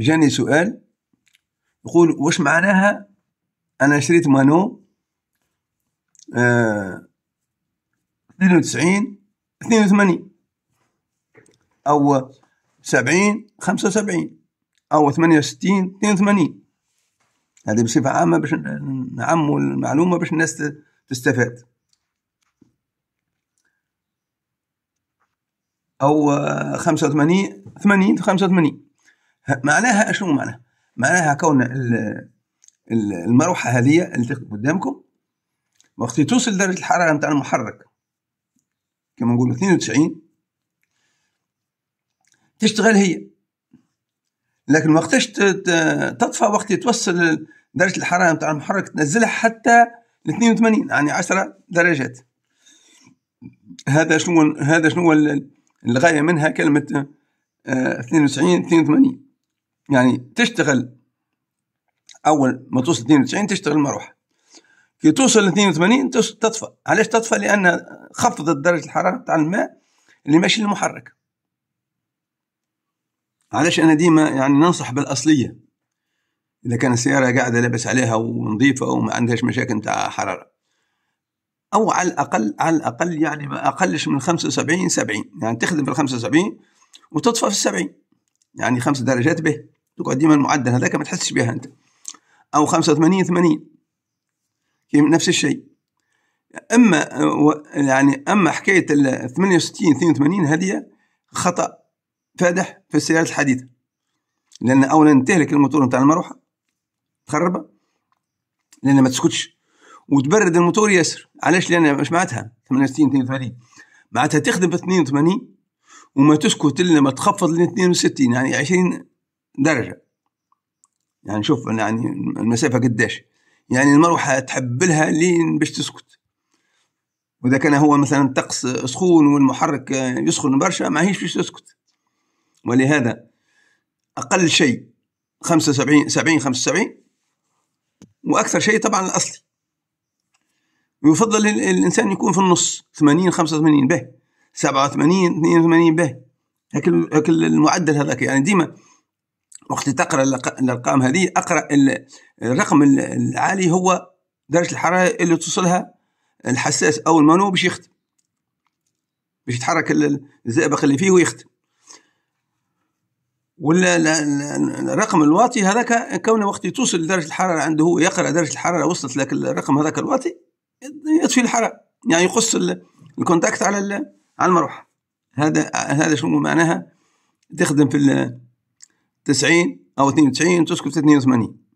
جاني سؤال يقول واش معناها انا شريت مانو آه، اثنين وتسعين اثنين وثمانين او سبعين خمسة وسبعين او ثمانية وستين اثنين وثمانين هذه بصفة عامة باش نعمو المعلومة باش الناس تستفاد او خمسة وثمانين ثمانين خمسة وثمانين معناها شنو معناها؟ معناها كون المروحه هذه اللي قدامكم وقت توصل درجه الحراره نتاع المحرك كما نقولوا 92 تشتغل هي لكن وقتاش تطفى وقت توصل درجه الحراره نتاع المحرك تنزلها حتى ل 82 يعني 10 درجات هذا شنو هذا شنو الغايه منها كلمه 92 آه، 82 يعني تشتغل اول ما توصل 92 تشتغل مروحه كي توصل 82 تطفى علاش تطفى لان خفضت درجه الحراره تاع الماء اللي ماشي المحرك علاش انا ديما يعني ننصح بالاصليه اذا كان السياره قاعده لابس عليها ونظيفه وما عندهاش مشاكل تاع حراره او على الاقل على الاقل يعني ما اقلش من 75 70 يعني تخدم في 75 وتطفى في 70 يعني خمس درجات به تقعد ديما المعدل هذاك ما تحسش بها انت او 85 80 نفس الشيء اما يعني اما حكايه ال 68 82 هذه خطا فادح في السيارات الحديثه لان اولا تهلك الموتور نتاع المروحه تخربها لان ما تسكتش وتبرد الموتور ياسر علاش لان مش معناتها 68 82 معناتها تخدم ب 82 وما تسكت الا ما تخفض ل 62 يعني 20 درجه يعني شوف يعني المسافه قديش يعني المروحه تحبلها لين باش تسكت واذا كان هو مثلا الطقس سخون والمحرك يسخن برشا ماهيش باش تسكت ولهذا اقل شيء خمسة سبعين خمسة سبعين واكثر شيء طبعا الاصلي يفضل الانسان يكون في النص ثمانين خمسة ثمانين به اثنين ثمانين به هكل المعدل هذاك يعني ديما وقت تقرا الارقام هذه اقرا الرقم العالي هو درجه الحراره اللي توصلها الحساس او المانو باش يخدم باش يتحرك الزئبق اللي فيه ويخدم ولا الرقم الواطي هذاك كونه وقت توصل درجه الحراره عنده هو يقرا درجه الحراره وصلت لك الرقم هذاك الواطي يطفي الحراره يعني يقص الكونتاكت على على المروحه هذا هذا شنو معناها تخدم في 90 أو 92 تسكب في 82